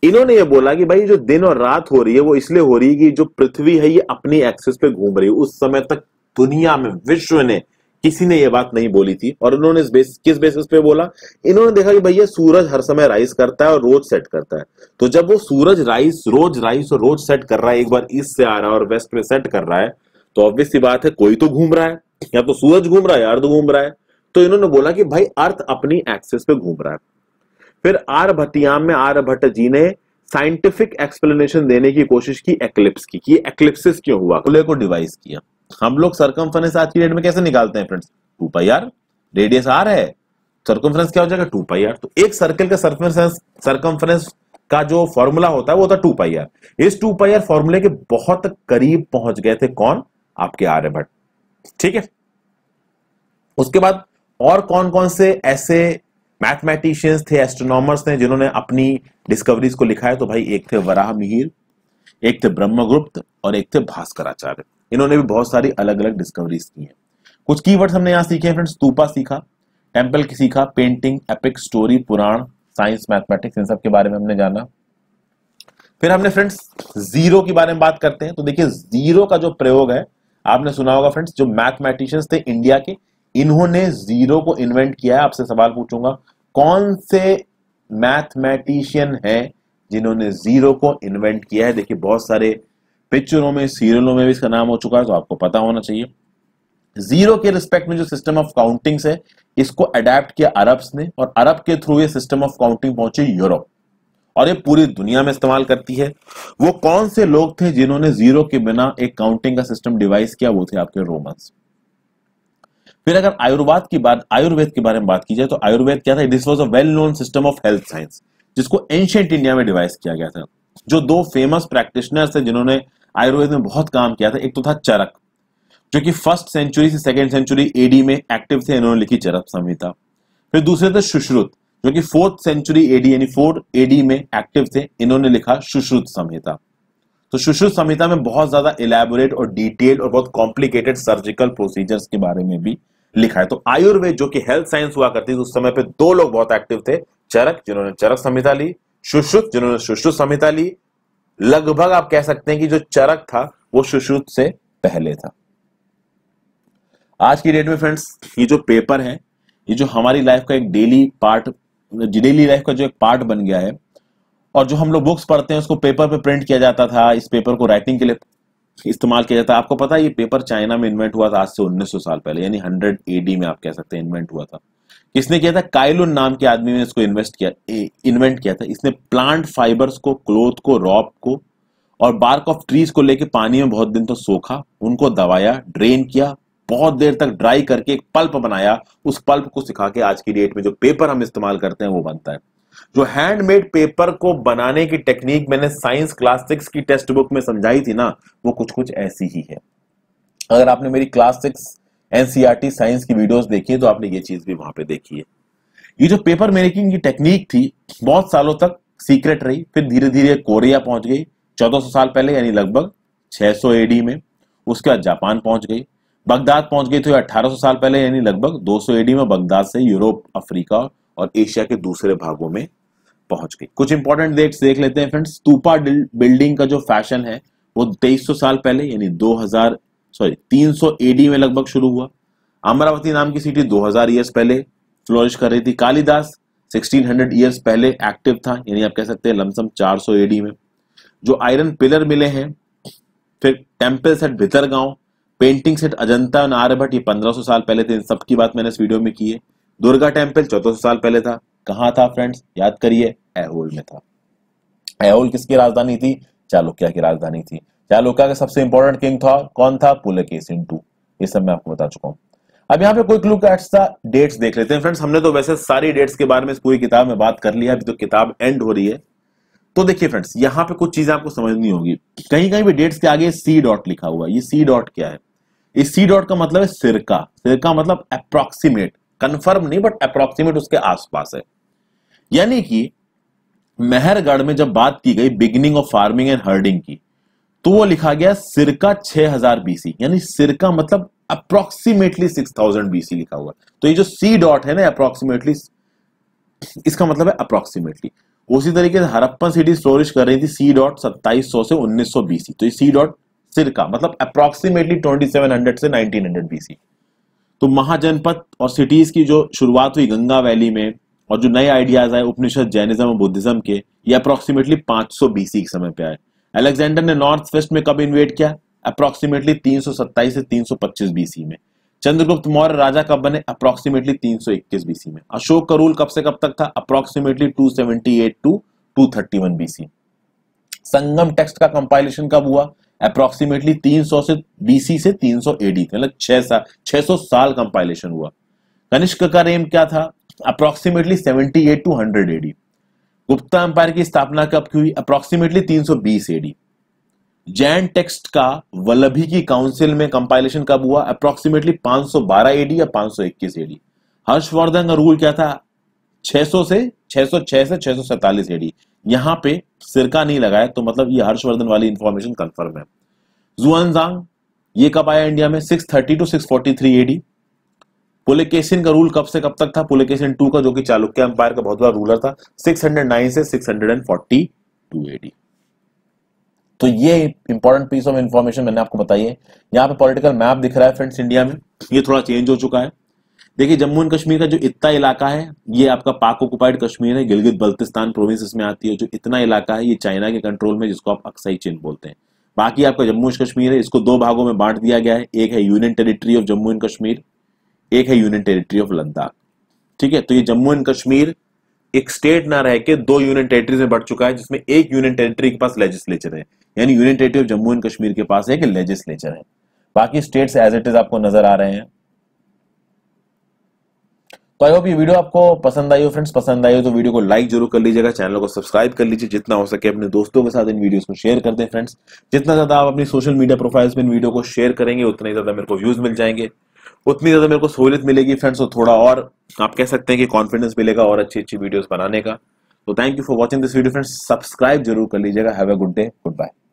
इन्होंने ये बोला कि भाई जो दिन और रात हो रही है वो इसलिए हो रही है कि जो पृथ्वी है ये अपनी एक्सेस पे घूम रही है उस समय तक दुनिया में विश्व ने किसी ने ये बात नहीं बोली थी और इन्होंने इस बेस किस बेसिस पे बोला इन्होंने देखा कि भैया सूरज हर समय राइज करता है और रोज सेट करता है तो जब वो सूरज राइज रोज राइज और रोज सेट कर रहा है एक बार ईस्ट से आ रहा है और वेस्ट में सेट कर रहा है तो ऑब्वियस सी बात है कोई तो घूम रहा है या तो सूरज घूम रहा है या अर्ध घूम रहा है तो इन्होंने बोला कि भाई अर्थ अपनी एक्सेस पे घूम रहा है फिर आर भटियाम में आर भट्ट जी ने साइंटिफिक एक्सप्लेनेशन देने की कोशिश की एक्लिप्स की कि एक्लिप्सिस क्यों हुआ खुले को डिवाइस किया हम लोग सरकमफ्रेंस आज की डेट में कैसे निकालते हैं friends two pi R radius R है सरकमफ्रेंस क्या हो जाएगा टू पाई आर तो एक सर्कल का सरकमफ्रेंस सरकमफ्रेंस का जो फॉर्मूला होता है वो होता है टू पाई आर इस टू पाई आर फॉर्मूले के बहुत करीब पहुंच गए थे कौन आपके आर्य भट्ट ठीक है उसके बाद और कौन कौन से ऐसे मैथमेटिशियंस थे एस्ट्रोनॉमर्स थे जिन्होंने अपनी डिस्कवरीज को लिखा है तो भाई एक थे वराह मिहिर एक थे ब्रह्मगुप्त और एक थे भास्कराचार्य इन्होंने भी बहुत सारी अलग अलग डिस्कवरीज की हैं कुछ कीवर्ड्स हमने यहाँ सीखे हैं फ्रेंड्स स्तूपा सीखा टेम्पल की सीखा painting epic story Purana science mathematics इन सब के बारे में हमने जाना फिर हमने फ्रेंड्स जीरो के बारे में बात करते हैं तो देखिए जीरो का जो प्रयोग है आपने सुना होगा फ्रेंड्स जो मैथमेटिशियंस थे इंडिया के इन्होंने जीरो को इन्वेंट किया है आपसे सवाल पूछूंगा कौन से मैथमेटिशियन है जिन्होंने जीरो को इन्वेंट किया है देखिए बहुत सारे पिक्चरों में सीरियलों में भी इसका नाम हो चुका है तो आपको पता होना चाहिए जीरो के रिस्पेक्ट में जो सिस्टम ऑफ काउंटिंग है इसको अडेप्ट किया अरब्स ने और अरब के थ्रू ये सिस्टम ऑफ काउंटिंग पहुंचे यूरोप और ये पूरी दुनिया में इस्तेमाल करती है वो कौन से लोग थे जिन्होंने जीरो के बिना एक काउंटिंग का सिस्टम डिवाइस किया वो थे आपके रोमन्स फिर अगर आयुर्वाद की बात आयुर्वेद के बारे में बात की जाए तो आयुर्वेद क्या था this was a well known system of health science जिसको एंशियंट इंडिया में डिवाइस किया गया था जो दो फेमस प्रैक्टिशनर्स थे जिन्होंने आयुर्वेद में बहुत काम किया था एक तो था चरक जो कि फर्स्ट सेंचुरी से सेकेंड सेंचुरी एडी में एक्टिव थे इन्होंने लिखी चरक संहिता फिर दूसरे थे सुश्रुत जो कि फोर्थ सेंचुरी एडी यानी फोर्थ एडी में एक्टिव थे इन्होंने लिखा सुश्रुत संहिता तो सुश्रुत संहिता में बहुत ज्यादा इलेबोरेट और डिटेल और बहुत कॉम्प्लिकेटेड सर्जिकल प्रोसीजर्स के बारे में भी लिखा है तो आयुर्वेद जो कि हेल्थ साइंस हुआ करती थी उस समय पे दो लोग बहुत एक्टिव थे चरक जिन्होंने चरक संहिता ली सुश्रुत जिन्होंने सुश्रुत संहिता ली लगभग आप कह सकते हैं कि जो चरक था वो सुश्रुत से पहले था आज की डेट में फ्रेंड्स ये जो पेपर है ये जो हमारी लाइफ का एक डेली पार्ट डेली लाइफ का जो एक पार्ट बन गया है और जो हम लोग बुक्स पढ़ते हैं उसको पेपर पे प्रिंट किया जाता था इस पेपर को राइटिंग के लिए इस्तेमाल किया जाता है आपको पता है ये पेपर चाइना में इन्वेंट हुआ था आज से 1900 साल पहले यानी 100 एडी में आप कह सकते हैं इन्वेंट हुआ था किसने किया था काइलुन नाम के आदमी ने इसको इन्वेस्ट किया इन्वेंट किया था इसने प्लांट फाइबर्स को क्लोथ को रॉप को और बार्क ऑफ ट्रीज को लेके पानी में बहुत दिन तो सोखा उनको दबाया ड्रेन किया बहुत देर तक ड्राई करके एक पल्प बनाया उस पल्प को सिखा के आज की डेट में जो पेपर हम इस्तेमाल करते हैं वो बनता है जो हैंडमेड पेपर को बनाने की टेक्निक मैंने साइंस क्लास सिक्स की टेक्स्ट बुक में समझाई थी ना वो कुछ कुछ ऐसी ही है अगर आपने मेरी क्लास सिक्स एनसीईआरटी साइंस की वीडियोस देखी है तो आपने ये चीज भी वहां पे देखी है ये जो पेपर मेकिंग की टेक्निक थी बहुत सालों तक सीक्रेट रही फिर धीरे धीरे कोरिया पहुंच गई 1400 साल पहले यानी लगभग 600 एडी में उसके बाद जापान पहुंच गई बगदाद पहुंच गई तो 1800 साल पहले यानी लगभग 200 एडी में बगदाद से यूरोप अफ्रीका और एशिया के दूसरे भागों में पहुंच गई कुछ इंपॉर्टेंट डेट्स देख लेते हैं फ्रेंड्स स्तूपा बिल्डिंग का जो फैशन है वो 2300 साल पहले यानी 2000 सॉरी 300 एडी में लगभग शुरू हुआ अमरावती नाम की सिटी 2000 ईयर्स पहले फ्लोरिश कर रही थी कालिदास 1600 ईयर्स पहले एक्टिव था यानी आप कह सकते हैं लमसम 400 एडी में जो आयरन पिलर मिले हैं फिर टेम्पल सेट भितर गांव पेंटिंग सेट अजंता और आर्यभट्ट ये 1500 साल पहले थे इन सब की बात मैंने इस वीडियो में की है दुर्गा टेम्पल चौदह साल पहले था कहाँ था फ्रेंड्स याद करिए एहोल में था एहोल किसकी राजधानी थी चालुक्या की राजधानी थी चालुक्या का सबसे इंपॉर्टेंट किंग था कौन था पुलकेसिन टू ये सब मैं आपको बता चुका हूँ अब यहाँ पे कोई क्लू कैट्स डेट्स देख लेते हैं फ्रेंड्स हमने तो वैसे सारी डेट्स के बारे में इस पूरी किताब में बात कर लिया अभी तो किताब एंड हो रही है तो देखिए फ्रेंड्स यहाँ पे कुछ चीजें आपको समझनी होगी कहीं कहीं भी डेट्स के आगे सी डॉट लिखा हुआ है ये सी डॉट क्या है इस सी डॉट का मतलब है सिरका सिरका मतलब अप्रोक्सीमेट कंफर्म नहीं बट अप्रोक्सीमेट उसके आसपास है यानी कि मेहरगढ़ में जब बात की गई beginning of farming and herding की तो वो लिखा गया सिरका 6000 बीसी यानी सिरका मतलब अप्रोक्सीमेटली 6000 बीसी लिखा हुआ तो ये जो सी डॉट है ना अप्रोक्सीमेटली इसका मतलब है अप्रोक्सीमेटली उसी तरीके से हरप्पन सिटी स्टोरेज कर रही थी सी डॉट सत्ताईस से उन्नीस सौ बीसी तो ये सी डॉट सिरका मतलब अप्रोक्सीमेटली 2700 से नाइनटीन हंड्रेड बीसी तो महाजनपद और सिटीज की जो शुरुआत हुई गंगा वैली में और जो नए आइडियाज आए उपनिषद जैनिज्म और बुद्धिज्म के ये अप्रोक्सीमेटली 500 बीसी के समय पे आए अलेक्जेंडर ने नॉर्थ वेस्ट में कब इन्वेट किया अप्रोक्सीमेटली 327 से 325 बीसी में चंद्रगुप्त मौर्य राजा कब बने अप्रोक्सीमेटली 321 बीसी में अशोक का रूल कब से कब तक था approximately 278 to 231 BC Sangam text का कंपाइलेशन कब हुआ अप्रोक्सीमेटली 300 से बीसी से 300 एडी मतलब छह साल सौ साल कंपाइलेशन हुआ कनिष्क का रेम क्या था approximately 78 to hundred AD Gupta empire की स्थापना कब की हुई अप्रोक्सीमेटली 320 एडी जैन टेक्स्ट का वल्लभी की काउंसिल में कंपाइलेशन कब हुआ अप्रोक्सीमेटली 512 एडी या पांच सौ इक्कीस एडी हर्षवर्धन का रूल क्या था 600 से 606 से 647 एडी यहां पे सिरका नहीं लगाया तो मतलब ये हर्षवर्धन वाली इंफॉर्मेशन कंफर्म है जुआनजांग ये कब आया इंडिया में 630 थर्टी टू 643 एडी पुलिकेशन का रूल कब से कब तक था पुलिकेशन टू का जो कि चालुक्य एम्पायर का बहुत बड़ा रूलर था 609 से 642 एडी तो ये इंपॉर्टेंट पीस ऑफ इंफॉर्मेशन मैंने आपको बताई है यहां पे पॉलिटिकल मैप दिख रहा है फ्रेंड्स इंडिया में ये थोड़ा चेंज हो चुका है देखिए जम्मू एंड कश्मीर का जो इतना इलाका है ये आपका पाक ऑक्युपाइड कश्मीर है गिलगित बल्तिस्तान प्रोविंस इसमें आती है जो इतना इलाका है ये चाइना के कंट्रोल में जिसको आप अक्साई चीन बोलते हैं बाकी आपका जम्मू एंड कश्मीर है इसको दो भागों में बांट दिया गया है एक है union territory of Jammu and Kashmir एक है यूनियन टेरिटरी ऑफ लद्दाख ठीक है तो ये जम्मू एंड कश्मीर एक स्टेट ना रह के दो यूनियन टेरिटरीज में बढ़ चुका है जिसमें एक यूनियन टेरिटरी के पास लेजिस्लेचर है यानी union territory of Jammu and Kashmir के पास एक लेजिस्लेचर है बाकी स्टेट्स एज इट इज आपको नजर आ रहे हैं तो आई होप ये वीडियो आपको पसंद आई हो फ्रेंड्स पसंद आई हो तो वीडियो को लाइक जरूर कर लीजिएगा चैनल को सब्सक्राइब कर लीजिए जितना हो सके अपने दोस्तों के साथ इन वीडियोस को शेयर कर दें फ्रेंड्स जितना ज्यादा आप अपनी सोशल मीडिया प्रोफाइल्स में इन वीडियो को शेयर करेंगे उतना ही ज्यादा मेरे को व्यूज मिल जाएंगे उतनी ज्यादा मेरे को सहूलियत मिलेगी फ्रेंड्स और तो थोड़ा और आप कह सकते हैं कि कॉन्फिडेंस मिलेगा और अच्छी अच्छी वीडियोज बनाने का तो thank you for watching this video friends subscribe जरूर कर लीजिएगा have a good day good bye